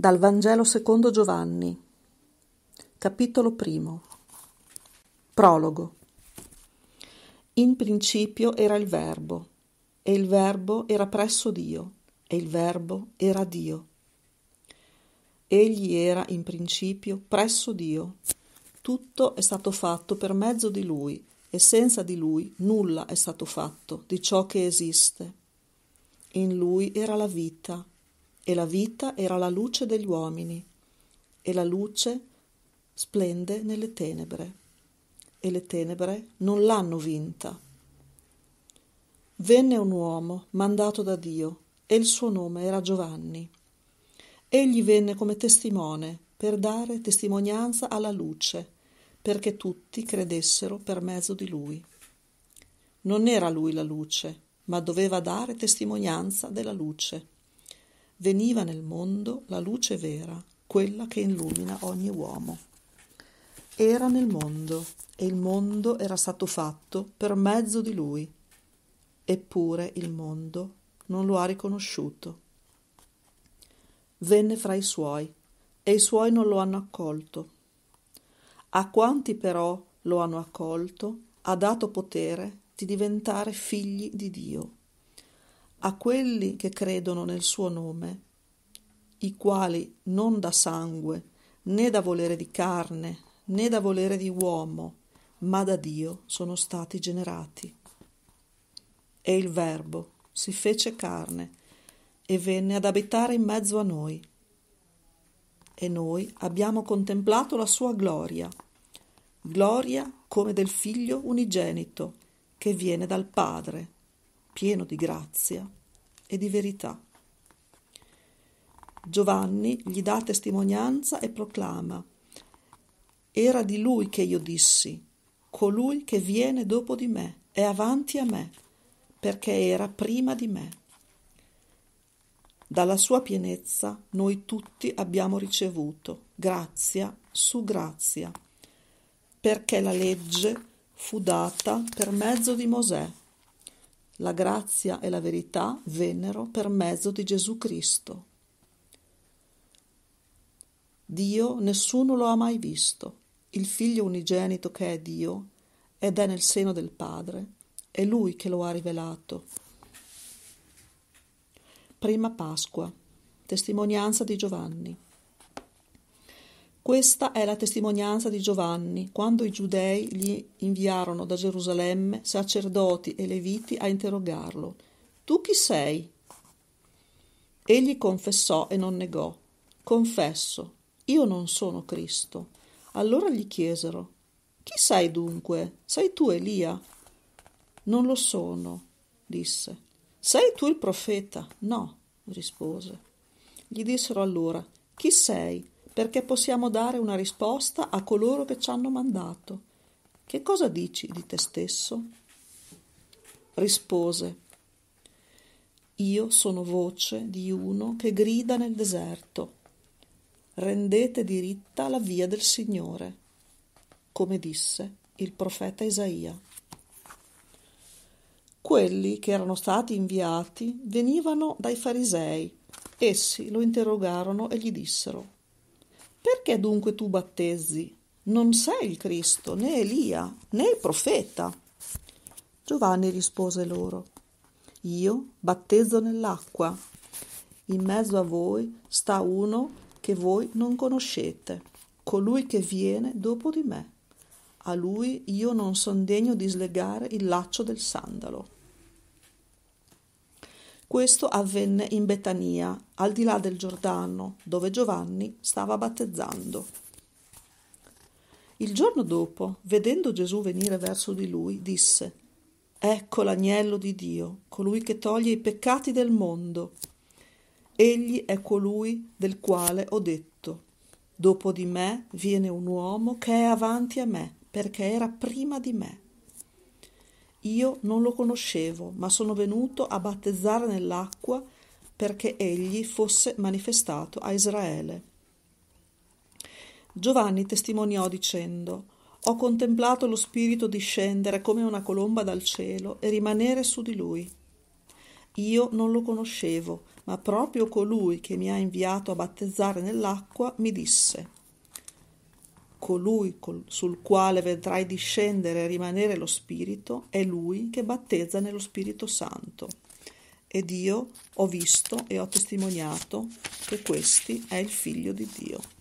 Dal Vangelo secondo Giovanni. Capitolo primo. Prologo. In principio era il Verbo, e il Verbo era presso Dio, e il Verbo era Dio. Egli era in principio presso Dio. Tutto è stato fatto per mezzo di Lui, e senza di Lui nulla è stato fatto di ciò che esiste. In Lui era la vita e la vita era la luce degli uomini, e la luce splende nelle tenebre, e le tenebre non l'hanno vinta. Venne un uomo mandato da Dio, e il suo nome era Giovanni. Egli venne come testimone per dare testimonianza alla luce, perché tutti credessero per mezzo di lui. Non era lui la luce, ma doveva dare testimonianza della luce veniva nel mondo la luce vera, quella che illumina ogni uomo. Era nel mondo e il mondo era stato fatto per mezzo di lui, eppure il mondo non lo ha riconosciuto. Venne fra i suoi e i suoi non lo hanno accolto. A quanti però lo hanno accolto ha dato potere di diventare figli di Dio a quelli che credono nel suo nome, i quali non da sangue, né da volere di carne, né da volere di uomo, ma da Dio sono stati generati. E il Verbo si fece carne e venne ad abitare in mezzo a noi. E noi abbiamo contemplato la sua gloria, gloria come del Figlio unigenito, che viene dal Padre pieno di grazia e di verità. Giovanni gli dà testimonianza e proclama, era di lui che io dissi, colui che viene dopo di me, è avanti a me, perché era prima di me. Dalla sua pienezza noi tutti abbiamo ricevuto grazia su grazia, perché la legge fu data per mezzo di Mosè la grazia e la verità vennero per mezzo di Gesù Cristo. Dio nessuno lo ha mai visto. Il figlio unigenito che è Dio ed è nel seno del Padre, è lui che lo ha rivelato. Prima Pasqua, testimonianza di Giovanni. Questa è la testimonianza di Giovanni, quando i giudei gli inviarono da Gerusalemme sacerdoti e leviti a interrogarlo. Tu chi sei? Egli confessò e non negò. Confesso, io non sono Cristo. Allora gli chiesero, Chi sei dunque? Sei tu Elia? Non lo sono, disse. Sei tu il profeta? No, rispose. Gli dissero allora, Chi sei? perché possiamo dare una risposta a coloro che ci hanno mandato. Che cosa dici di te stesso? Rispose, io sono voce di uno che grida nel deserto. Rendete diritta la via del Signore, come disse il profeta Isaia. Quelli che erano stati inviati venivano dai farisei. Essi lo interrogarono e gli dissero perché dunque tu battezzi? Non sei il Cristo, né Elia, né il profeta. Giovanni rispose loro, Io battezzo nell'acqua. In mezzo a voi sta uno che voi non conoscete, colui che viene dopo di me. A lui io non son degno di slegare il laccio del sandalo. Questo avvenne in Betania, al di là del Giordano, dove Giovanni stava battezzando. Il giorno dopo, vedendo Gesù venire verso di lui, disse Ecco l'agnello di Dio, colui che toglie i peccati del mondo. Egli è colui del quale ho detto Dopo di me viene un uomo che è avanti a me, perché era prima di me. Io non lo conoscevo, ma sono venuto a battezzare nell'acqua perché egli fosse manifestato a Israele. Giovanni testimoniò dicendo Ho contemplato lo Spirito discendere come una colomba dal cielo e rimanere su di lui. Io non lo conoscevo, ma proprio colui che mi ha inviato a battezzare nell'acqua mi disse colui col, sul quale vedrai discendere e rimanere lo Spirito è lui che battezza nello Spirito Santo. Ed io ho visto e ho testimoniato che questi è il figlio di Dio.